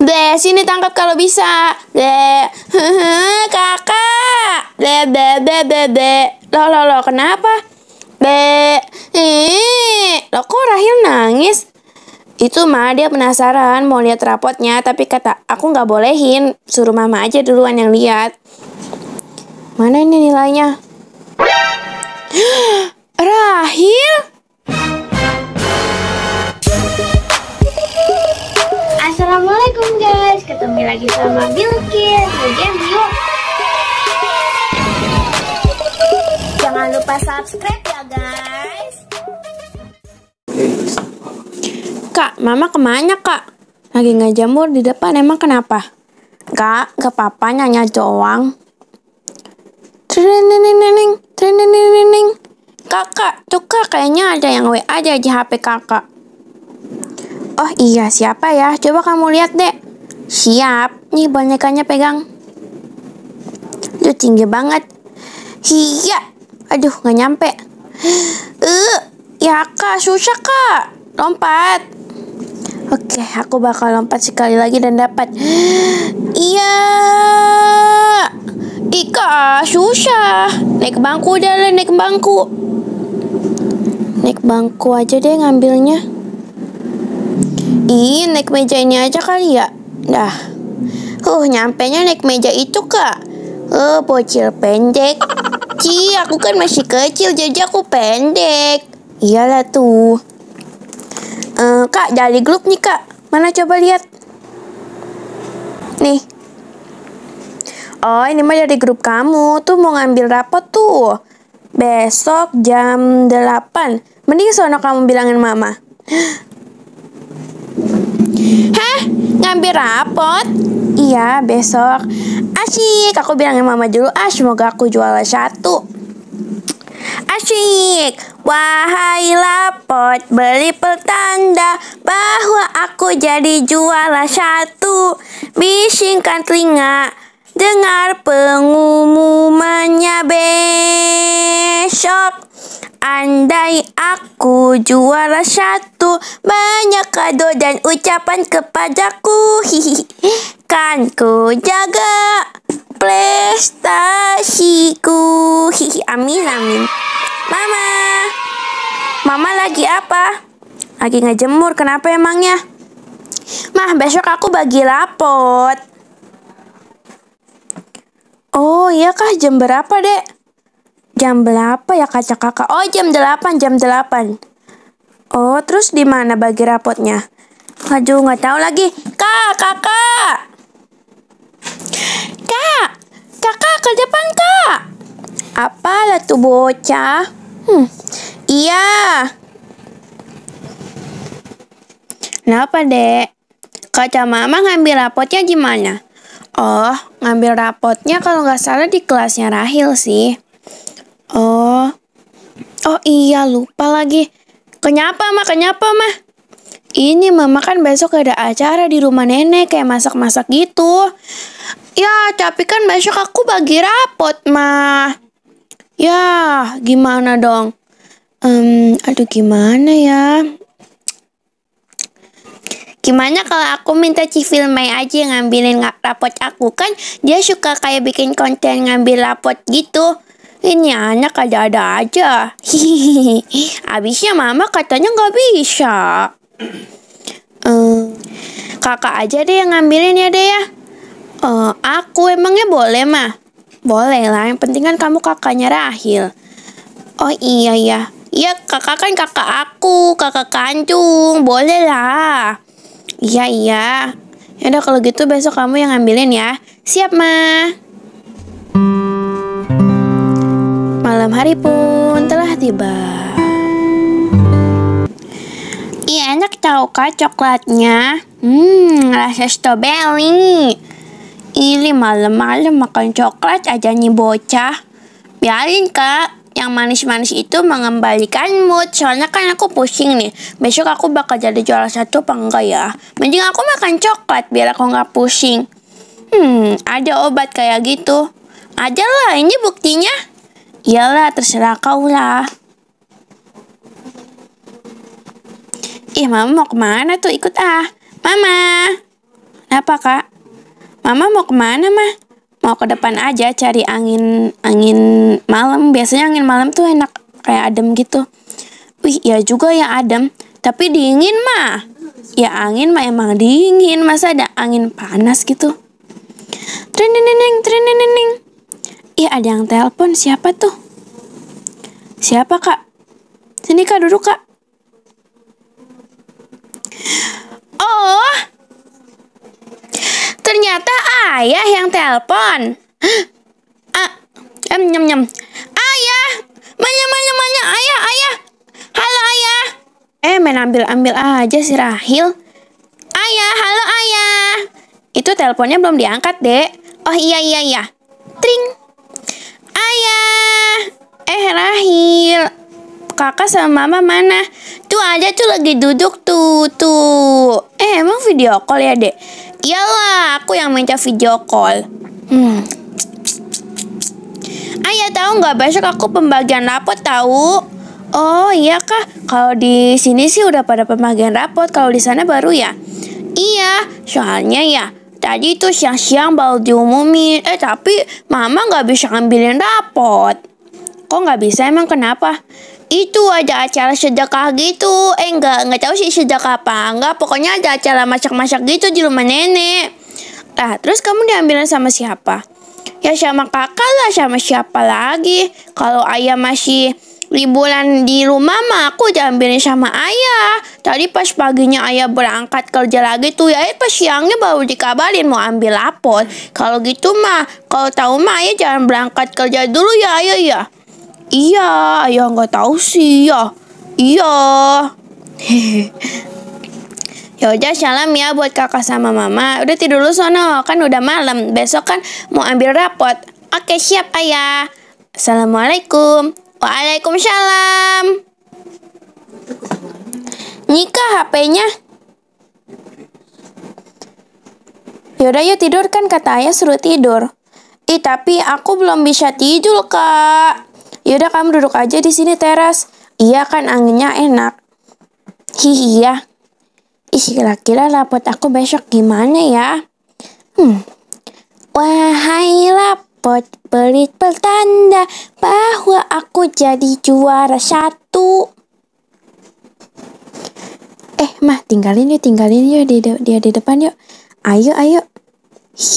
Bleh, sini tangkap kalau bisa. Bleh, kakak. Bleh, bleh, bleh, bleh, bleh. Loh, loh, loh, kenapa? Bleh, eh, loh kok Rahil nangis? Itu mah dia penasaran mau lihat rapotnya, tapi kata aku nggak bolehin, suruh mama aja duluan yang lihat. Mana ini nilainya? Rahil? lagi sama Bilkin Game yuk Jangan lupa subscribe ya guys Kak, mama kemana kak? Lagi ngajamur di depan, emang kenapa? Kak, gak apa-apa nyanyi doang Trinininining, trinininining Kakak, tuh kak kayaknya ada yang WA aja di HP kakak Oh iya, siapa ya? Coba kamu lihat deh Siap, nih bonekanya pegang. Lu tinggi banget. Iya, aduh nggak nyampe. Eh, ya kak, susah kak. Lompat. Oke, aku bakal lompat sekali lagi dan dapat. Iya. Ika, susah. Naik bangku udah lah, naik bangku. Naik bangku aja deh ngambilnya. Ih, naik meja ini aja kali ya. Dah. Huh, oh, nya naik meja itu, Kak. Eh, uh, bocil pendek. Ci, aku kan masih kecil, jadi aku pendek. Iyalah tuh. Uh, kak, dari grup nih, Kak. Mana coba lihat? Nih. Oh, ini mah dari grup kamu. Tuh mau ngambil rapot tuh. Besok jam 8. Mending sono kamu bilangin mama. Hah? Ngambil rapot? Iya, besok. Asyik, aku bilang sama mama dulu ah, semoga aku jualan satu. Asyik, wahai lapot, beli pertanda bahwa aku jadi jualan satu. Bisingkan telinga, dengar pengumumannya besok. Andai aku juara satu, banyak kado dan ucapan kepadaku. Hihihi. Kan ku jaga prestasiku. amin amin. Mama. Mama lagi apa? Lagi ngejemur, kenapa emangnya? Mah, besok aku bagi rapot. Oh iya kah, jam berapa, dek? Jam berapa ya kaca kakak? Oh jam 8, jam 8. Oh terus di mana bagi rapotnya? Aduh nggak tahu lagi. Kak, kakak. Kak, kakak ke depan kak. Apalah tuh bocah? Hmm, iya. Kenapa dek? Kaca mama ngambil rapotnya gimana? Oh, ngambil rapotnya kalau nggak salah di kelasnya Rahil sih. Oh. Oh iya, lupa lagi. Kenyapa, mah? Kenyapa, mah? Ini mama kan besok ada acara di rumah nenek kayak masak-masak gitu. Ya, tapi kan besok aku bagi rapot, mah. Ya, gimana dong? Um, aduh gimana ya? Gimana kalau aku minta Civil Mai aja yang ngambilin rapot aku kan? Dia suka kayak bikin konten ngambil rapot gitu. Ini anak ada-ada aja. Habisnya Abisnya mama katanya nggak bisa. Um, kakak aja deh yang ngambilin ya deh ya. Uh, aku emangnya boleh mah? Boleh lah, yang penting kan kamu kakaknya Rahil. Oh iya iya. Iya kakak kan kakak aku, kakak kancung, Boleh lah. Iya iya. Ya udah kalau gitu besok kamu yang ngambilin ya. Siap mah. Malam hari pun telah tiba. Iya, enak tau kak coklatnya? Hmm, rasa strawberry. Ini malam-malam makan coklat aja nih bocah. Biarin kak, yang manis-manis itu mengembalikan mood. Soalnya kan aku pusing nih. Besok aku bakal jadi juara satu apa enggak ya? Mending aku makan coklat biar aku nggak pusing. Hmm, ada obat kayak gitu. Ada lah, ini buktinya. Iyalah, terserah kau lah. Ih, Mama mau kemana tuh? Ikut ah. Mama! Kenapa, Kak? Mama mau kemana, Mah? Mau ke depan aja cari angin angin malam. Biasanya angin malam tuh enak kayak adem gitu. Wih, ya juga ya adem. Tapi dingin, mah. Ya angin mah emang dingin. Masa ada angin panas gitu? Trineneng, trineneng. Ih, ada yang telepon. Siapa tuh? Siapa, Kak? Sini, Kak, duduk, Kak. Oh, ternyata ayah yang telepon. Ah, em, nyem, nyem. Ayah, mana, mana, mana, ayah, ayah. Halo, ayah. Eh, main ambil-ambil aja si Rahil. Ayah, halo, ayah. Itu teleponnya belum diangkat, dek. Oh, iya, iya, iya. Tring. Rahil kakak sama mama mana? Tuh aja tuh lagi duduk tuh, tuh. Eh, emang video call ya, Dek? Iyalah, aku yang minta video call. Hmm. Ayah tahu nggak besok aku pembagian rapot tahu? Oh iya kah? Kalau di sini sih udah pada pembagian rapot, kalau di sana baru ya. Iya, soalnya ya tadi itu siang-siang baru diumumin. Eh tapi mama nggak bisa ngambilin rapot. Kok nggak bisa emang kenapa? Itu ada acara sedekah gitu. Eh enggak, nggak tahu sih sedekah apa Enggak, Pokoknya ada acara masak-masak gitu di rumah nenek. Nah, terus kamu diambilin sama siapa? Ya sama kakak lah, sama siapa lagi? Kalau ayah masih liburan di rumah mah aku diambilin sama ayah. Tadi pas paginya ayah berangkat kerja lagi tuh ya, eh, pas siangnya baru dikabarin mau ambil lapor. Kalau gitu mah, kalau tahu mah ayah jangan berangkat kerja dulu ya ayah ya. Iya, ayah nggak tahu sih ya. Iya. Ya udah salam ya buat kakak sama mama. Udah tidur dulu sono, kan udah malam. Besok kan mau ambil rapot. Oke, siap ayah. Assalamualaikum. Waalaikumsalam. Nika HP-nya. Yaudah yuk tidur kan kata ayah suruh tidur. Ih tapi aku belum bisa tidur kak. Yaudah kamu duduk aja di sini teras. Iya kan anginnya enak. Hihi ya. Ih kira-kira rapot aku besok gimana ya? Hmm. Wahai rapot pelit pertanda bahwa aku jadi juara satu. Eh mah tinggalin yuk tinggalin yuk dia, dia di depan yuk. Ayo ayo.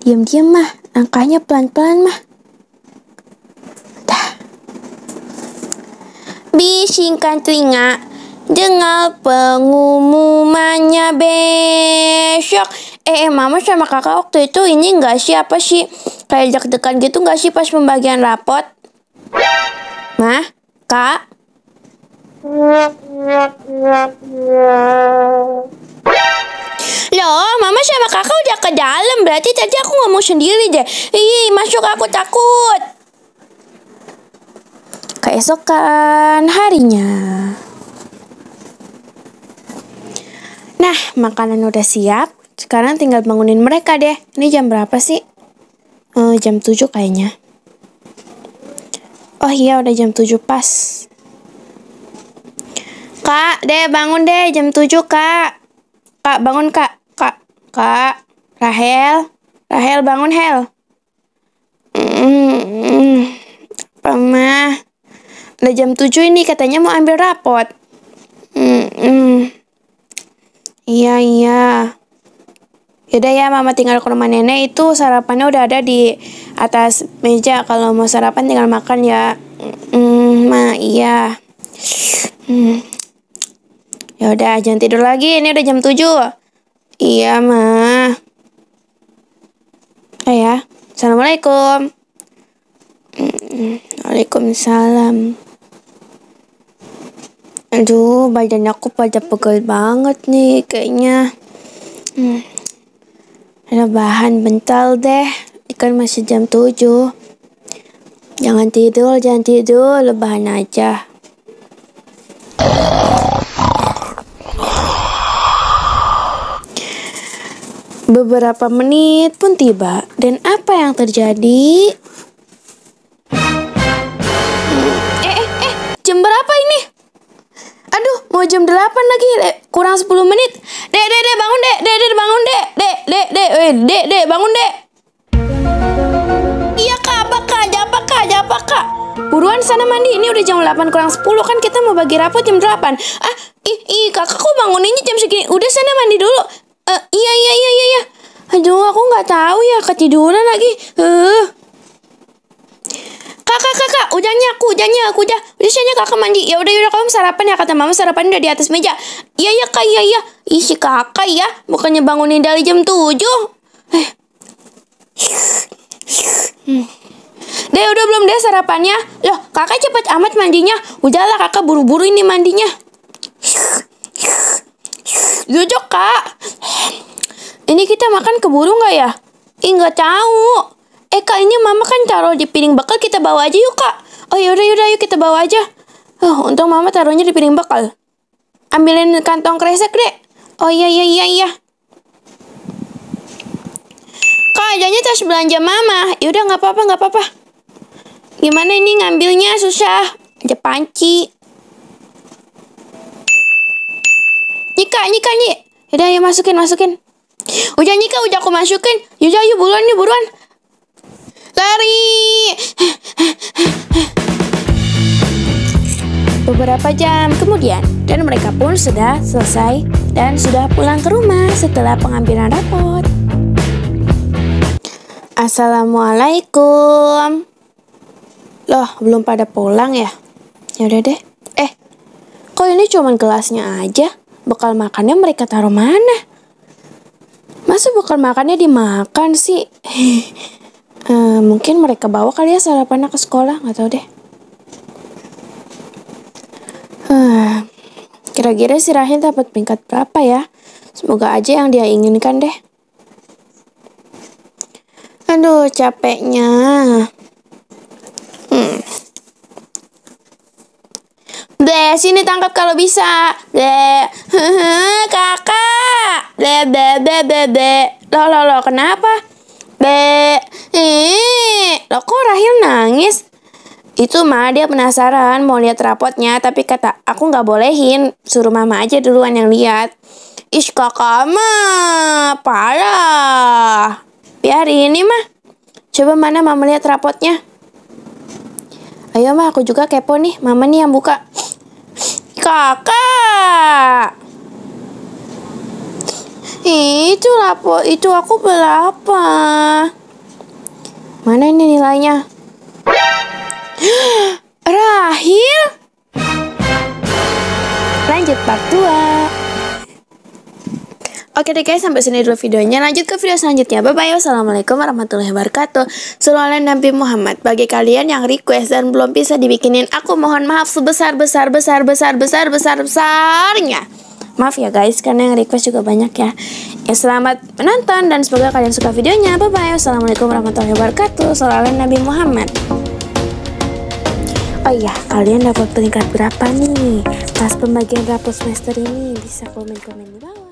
Diam-diam mah, angkanya pelan-pelan mah. bisingkan telinga dengar pengumumannya besok. Eh, eh, mama sama kakak waktu itu ini nggak sih apa sih? Kayak deg-degan gitu nggak sih pas pembagian rapot? Mah, kak? Loh, mama sama kakak udah ke dalam. Berarti tadi aku ngomong sendiri deh. Ih, masuk aku takut keesokan harinya. Nah, makanan udah siap. Sekarang tinggal bangunin mereka deh. Ini jam berapa sih? Uh, jam 7 kayaknya. Oh iya, udah jam 7 pas. Kak, deh bangun deh jam 7, Kak. Kak, bangun, Kak. Kak, Kak. Rahel. Rahel, bangun, Hel. Mm, -hmm. Nah jam 7 ini katanya mau ambil rapot. Hmm, hmm. Iya, iya. Yaudah ya, mama tinggal ke rumah nenek itu sarapannya udah ada di atas meja. Kalau mau sarapan tinggal makan ya. Hmm, ma, iya. Hmm. Yaudah, jangan tidur lagi. Ini udah jam 7. Iya, ma. Oh ya. Assalamualaikum. Hmm, hmm. Waalaikumsalam. Aduh, badan aku pada pegel banget nih kayaknya. Hmm. Rebahan bentar deh. Ikan masih jam 7. Jangan tidur, jangan tidur, lebahan aja. Beberapa menit pun tiba, dan apa yang terjadi? mau jam 8 lagi dek. kurang 10 menit dek dek dek bangun dek dek dek bangun dek dek dek dek eh, dek dek bangun dek iya kak apa kak japa kak japa kak buruan sana mandi ini udah jam 8 kurang 10 kan kita mau bagi rapot jam 8 ah ih ih kakak kok bangun ini jam segini udah sana mandi dulu uh, iya iya iya iya iya aduh aku nggak tahu ya ketiduran lagi eh uh kakak kakak udahnya aku udahnya aku udah udah kakak mandi ya udah ya udah kamu sarapan ya kata mama sarapan udah di atas meja iya iya kak iya iya ih si kakak ya bukannya bangunin dari jam tujuh eh. hmm. Deh udah belum deh sarapannya Loh kakak cepet amat mandinya Udahlah kakak buru-buru ini mandinya Jujuk kak Ini kita makan keburu nggak ya? Ih nggak tahu Eh kak ini mama kan taruh di piring bakal kita bawa aja yuk kak. Oh yaudah yaudah yuk kita bawa aja. Oh, untung mama taruhnya di piring bakal. Ambilin kantong kresek deh. Oh iya iya iya iya. Kak adanya tas belanja mama. Yaudah nggak apa-apa nggak apa-apa. Gimana ini ngambilnya susah. Aja panci. Nyika nyika nih. Yaudah ya masukin masukin. Udah Nika, udah aku masukin. Yaudah yuk buruan nih buruan. Lestari. Beberapa jam kemudian, dan mereka pun sudah selesai dan sudah pulang ke rumah setelah pengambilan rapot. Assalamualaikum. Loh, belum pada pulang ya? Ya udah deh. Eh, kok ini cuman gelasnya aja? Bekal makannya mereka taruh mana? Masa bekal makannya dimakan sih? Eh, mungkin mereka bawa kali ya sarapannya ke sekolah, nggak tahu deh. Eh, kira-kira si Rahim dapat peringkat berapa ya? Semoga aja yang dia inginkan deh. Aduh, capeknya. Hmm. sini tangkap kalau bisa. deh. kakak. deh deh deh deh bleh. lo lo loh, kenapa? Be, eh, lo kok Rahil nangis? Itu mah dia penasaran mau lihat rapotnya, tapi kata aku nggak bolehin, suruh mama aja duluan yang lihat. Ish kakak mah, parah. Biarin ini mah. Coba mana mama lihat rapotnya. Ayo mah aku juga kepo nih, mama nih yang buka. Kakak! Itu lapor, itu aku berapa? Mana ini nilainya? Rahil? Lanjut part 2. Oke deh guys, sampai sini dulu videonya. Lanjut ke video selanjutnya. Bye-bye. Wassalamualaikum warahmatullahi wabarakatuh. Selalu Nabi Muhammad. Bagi kalian yang request dan belum bisa dibikinin, aku mohon maaf sebesar-besar-besar-besar-besar-besar-besarnya. Besar, besar, besar, besar, besarnya Maaf ya guys, karena yang request juga banyak ya. Ya selamat menonton dan semoga kalian suka videonya. Bye bye. Assalamualaikum warahmatullahi wabarakatuh. Salam Nabi Muhammad. Oh iya, kalian dapat peringkat berapa nih pas pembagian rapor semester ini? Bisa komen-komen di bawah.